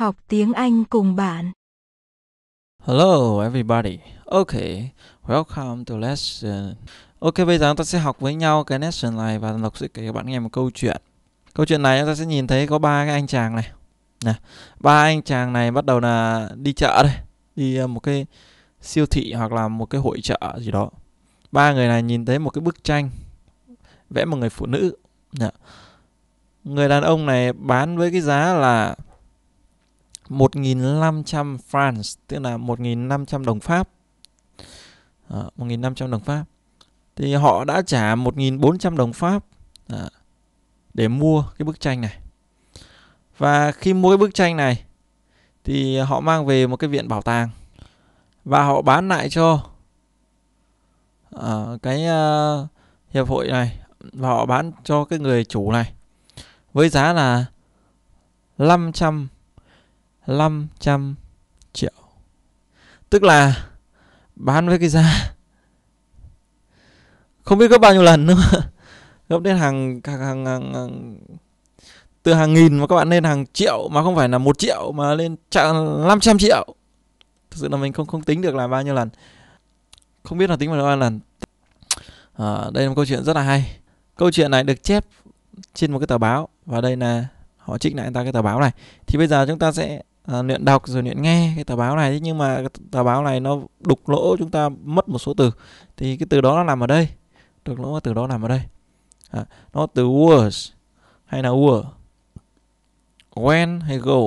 học tiếng Anh cùng bạn. Hello everybody. Okay, welcome to lesson. Ok, bây giờ chúng ta sẽ học với nhau cái lesson này và Lộc sẽ kể các bạn nghe một câu chuyện. Câu chuyện này chúng ta sẽ nhìn thấy có ba cái anh chàng này. Nè, ba anh chàng này bắt đầu là đi chợ đây, đi ờ, một cái siêu thị hoặc là một cái hội chợ gì đó. Ba người này nhìn thấy một cái bức tranh vẽ một người phụ nữ. Nè. Người đàn ông này bán với cái giá là 1.500 francs tức là 1.500 đồng Pháp à, 1.500 đồng Pháp thì họ đã trả 1.400 đồng Pháp à, để mua cái bức tranh này và khi mua cái bức tranh này thì họ mang về một cái viện bảo tàng và họ bán lại cho à, cái uh, hiệp hội này và họ bán cho cái người chủ này với giá là 500 500 triệu Tức là bán với cái giá Không biết gấp bao nhiêu lần nữa Gấp đến hàng, hàng, hàng, hàng, hàng Từ hàng nghìn mà các bạn lên hàng triệu Mà không phải là một triệu mà lên chạm 500 triệu Thực sự là mình không không tính được là bao nhiêu lần Không biết là tính bao nhiêu lần à, Đây là một câu chuyện rất là hay Câu chuyện này được chép trên một cái tờ báo Và đây là họ trích lại người ta cái tờ báo này thì bây giờ chúng ta sẽ à, luyện đọc rồi luyện nghe cái tờ báo này nhưng mà tờ báo này nó đục lỗ chúng ta mất một số từ thì cái từ đó nó nằm ở đây đục lỗ từ đó nằm ở đây à, nó từ was hay là were when hay go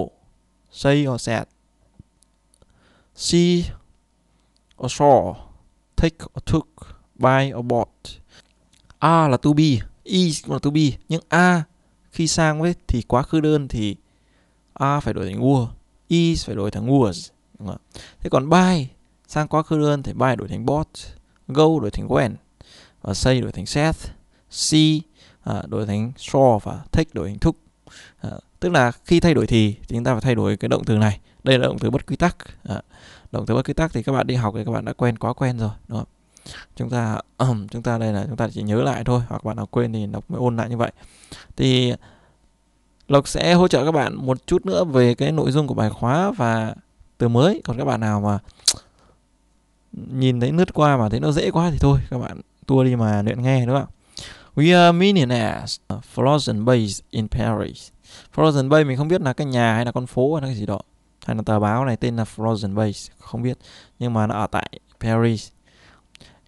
say or said see or saw take or took buy or bought a là to be is e là to be nhưng a khi sang với thì quá khứ đơn thì a phải đổi thành were is phải đổi thành was đúng không? thế còn by sang quá khứ đơn thì by đổi thành bought go đổi thành went và say đổi thành set see à, đổi thành saw và take đổi thành took à, tức là khi thay đổi thì, thì chúng ta phải thay đổi cái động từ này đây là động từ bất quy tắc à, động từ bất quy tắc thì các bạn đi học thì các bạn đã quen quá quen rồi đúng không chúng ta chúng ta đây là chúng ta chỉ nhớ lại thôi hoặc bạn nào quên thì đọc mới ôn lại như vậy thì Lộc sẽ hỗ trợ các bạn một chút nữa về cái nội dung của bài khóa và từ mới. Còn các bạn nào mà nhìn thấy lướt qua mà thấy nó dễ quá thì thôi các bạn tua đi mà luyện nghe đúng không? We are millionaires, uh, Frozen base in Paris. Frozen Bay mình không biết là cái nhà hay là con phố hay là cái gì đó. Hay là tờ báo này tên là Frozen base không biết. Nhưng mà nó ở tại Paris.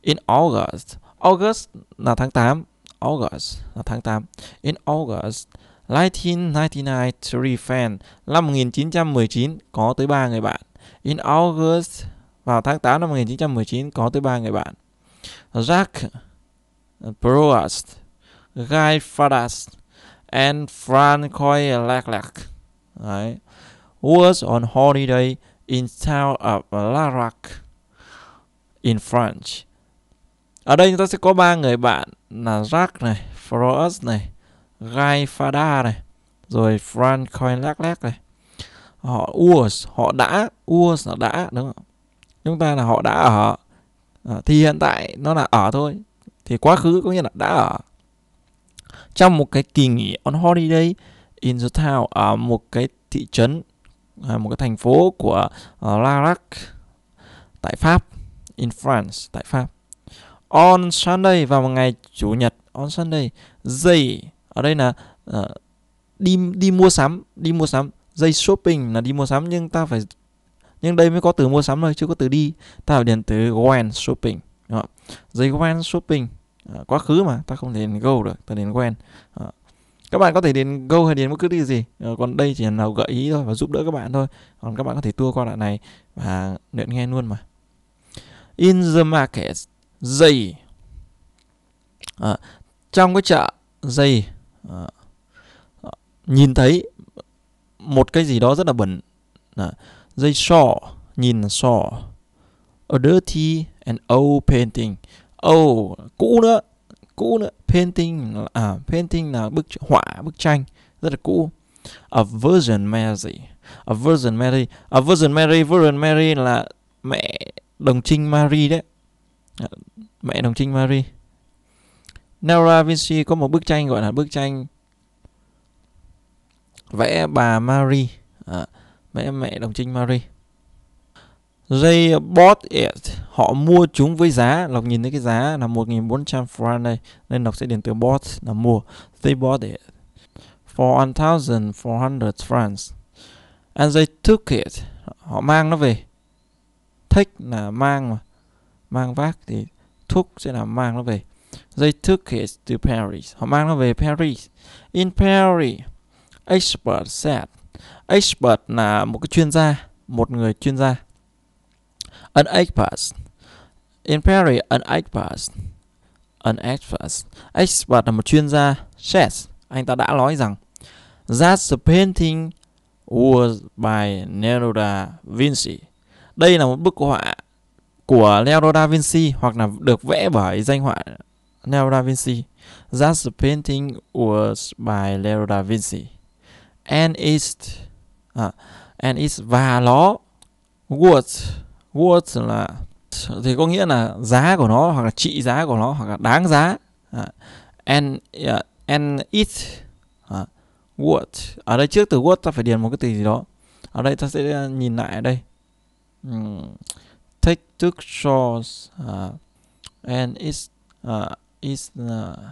In August, August là tháng 8. August là tháng 8. In August, 1999 Three Fan năm 1919 có tới 3 người bạn. In August vào tháng 8 năm 1919 có tới 3 người bạn. Jack Proast, Guy Fadas and Francois Leclerc. Đấy. Was on holiday in town of Larac in France. Ở đây chúng ta sẽ có ba người bạn là Jack này, Frost này Guy Fada này rồi Frank Koinlak này họ Urs họ đã Urs là đã đúng không chúng ta là họ đã ở ờ, thì hiện tại nó là ở thôi thì quá khứ có nghĩa là đã ở trong một cái kỳ nghỉ on holiday in the town ở một cái thị trấn à, một cái thành phố của ờ, Larac tại Pháp in France tại Pháp on Sunday vào một ngày chủ nhật on Sunday they ở đây là uh, đi đi mua sắm đi mua sắm dây shopping là đi mua sắm nhưng ta phải nhưng đây mới có từ mua sắm thôi chưa có từ đi ta phải điền từ when shopping đó. dây when shopping à, quá khứ mà ta không thể điền go được ta điền when à. Ờ, các bạn có thể điền go hay điền bất cứ đi gì à, còn đây chỉ là gợi ý thôi và giúp đỡ các bạn thôi còn các bạn có thể tua qua đoạn này và luyện nghe luôn mà in the market dây à, trong cái chợ dây à, nhìn thấy một cái gì đó rất là bẩn à, they saw nhìn là saw a dirty and old painting old cũ nữa cũ nữa painting à painting là bức họa bức tranh rất là cũ a Virgin Mary a Virgin Mary a Virgin Mary Virgin Mary là mẹ đồng trinh Mary đấy mẹ đồng trinh Mary Nara Vinci có một bức tranh gọi là bức tranh vẽ bà Marie, à, vẽ mẹ đồng trinh Marie. They bought it. Họ mua chúng với giá. Lộc nhìn thấy cái giá là 1.400 franc đây. Nên Lộc sẽ điền từ bought là mua. They bought it. For 1.400 francs. And they took it. Họ mang nó về. Take là mang mà. Mang vác thì took sẽ là mang nó về. They took it to Paris. Họ mang nó về Paris. In Paris, expert said. Expert là một cái chuyên gia, một người chuyên gia. An expert. In Paris, an expert. An expert. Expert là một chuyên gia. Says. Anh ta đã nói rằng that the painting was by Leonardo da Vinci. Đây là một bức họa của Leonardo da Vinci hoặc là được vẽ bởi danh họa Leo da Vinci. That painting was by Leo da Vinci. And it à, and it và nó worth worth là thì có nghĩa là giá của nó hoặc là trị giá của nó hoặc là đáng giá. À, and uh, and it à, what. Ở đây trước từ what ta phải điền một cái từ gì đó. Ở đây ta sẽ à, nhìn lại ở đây. Um, take took shots. uh, and it's uh, is uh,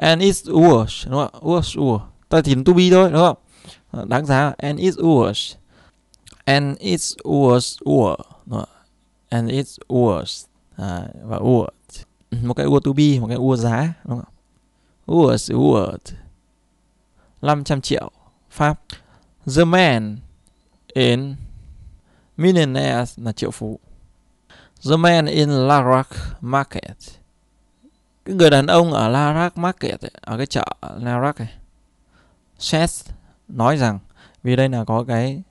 and is worse đúng không ạ worse ta chỉ to be thôi đúng không à, đáng giá and is worse and is worse worth, đúng không? and is worse à, và worth, một cái word to be một cái word giá đúng không worth, word 500 triệu pháp the man in millionaire là triệu phú the man in large market cái người đàn ông ở Larak Market ấy, ở cái chợ Larak này Seth nói rằng vì đây là có cái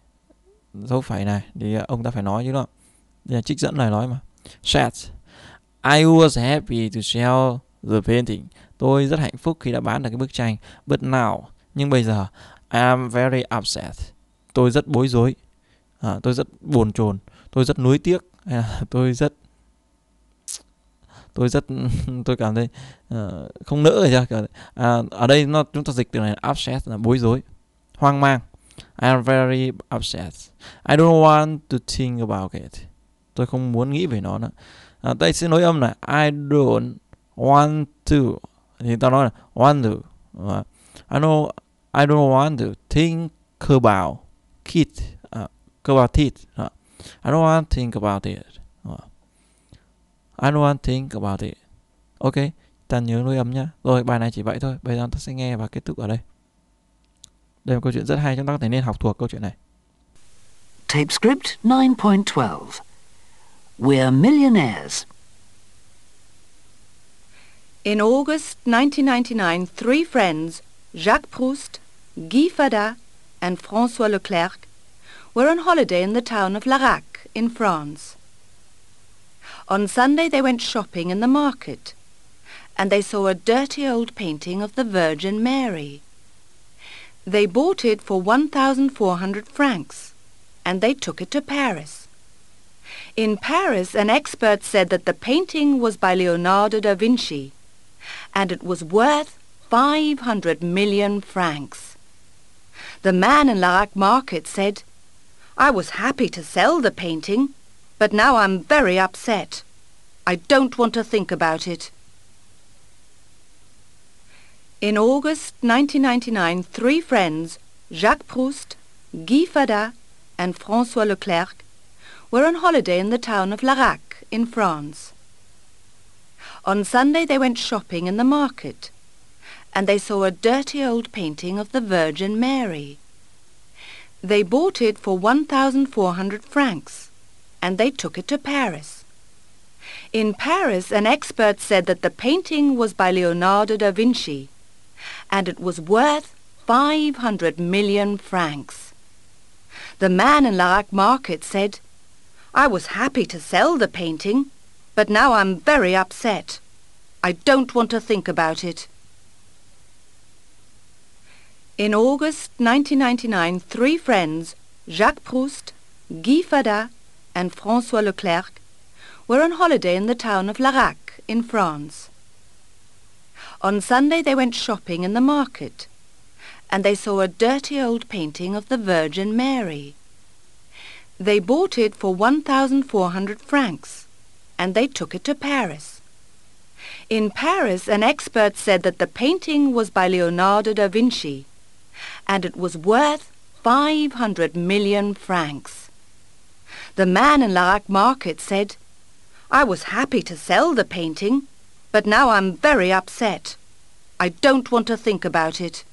dấu phẩy này thì ông ta phải nói chứ không? Đây là trích dẫn lời nói mà. Seth, I was happy to sell the painting. Tôi rất hạnh phúc khi đã bán được cái bức tranh. But now, nhưng bây giờ, I am very upset. Tôi rất bối rối. À, tôi rất buồn chồn. Tôi rất nuối tiếc. À, tôi rất tôi rất tôi cảm thấy uh, không nỡ rồi chứ à, ở đây nó chúng ta dịch từ này là upset là bối rối hoang mang I am very upset I don't want to think about it tôi không muốn nghĩ về nó nữa à, đây sẽ nối âm là I don't want to thì tao nói là want to à, I know I don't want to think about it uh, à, about it uh, I don't want to think about it anyone think about it ok ta nhớ nuôi ấm nhá rồi bài này chỉ vậy thôi bây giờ ta sẽ nghe và kết thúc ở đây đây là câu chuyện rất hay chúng ta có thể nên học thuộc câu chuyện này tape script 9.12 we're millionaires In August 1999, three friends, Jacques Proust, Guy Fada, and François Leclerc, were on holiday in the town of Larac in France. On Sunday they went shopping in the market, and they saw a dirty old painting of the Virgin Mary. They bought it for 1,400 francs, and they took it to Paris. In Paris, an expert said that the painting was by Leonardo da Vinci, and it was worth 500 million francs. The man in Larac Market said, I was happy to sell the painting, but now I'm very upset. I don't want to think about it. In August 1999, three friends, Jacques Proust, Guy Fada and François Leclerc, were on holiday in the town of Larac in France. On Sunday they went shopping in the market and they saw a dirty old painting of the Virgin Mary. They bought it for 1,400 francs and they took it to Paris. In Paris, an expert said that the painting was by Leonardo da Vinci, and it was worth 500 million francs. The man in Larac Market said, I was happy to sell the painting, but now I'm very upset. I don't want to think about it. In August 1999, three friends, Jacques Proust, Guy Fada and François Leclerc were on holiday in the town of Larac in France. On Sunday they went shopping in the market and they saw a dirty old painting of the Virgin Mary. They bought it for 1,400 francs and they took it to Paris. In Paris, an expert said that the painting was by Leonardo da Vinci and it was worth 500 million francs. The man in Larak Market said, I was happy to sell the painting, but now I'm very upset. I don't want to think about it.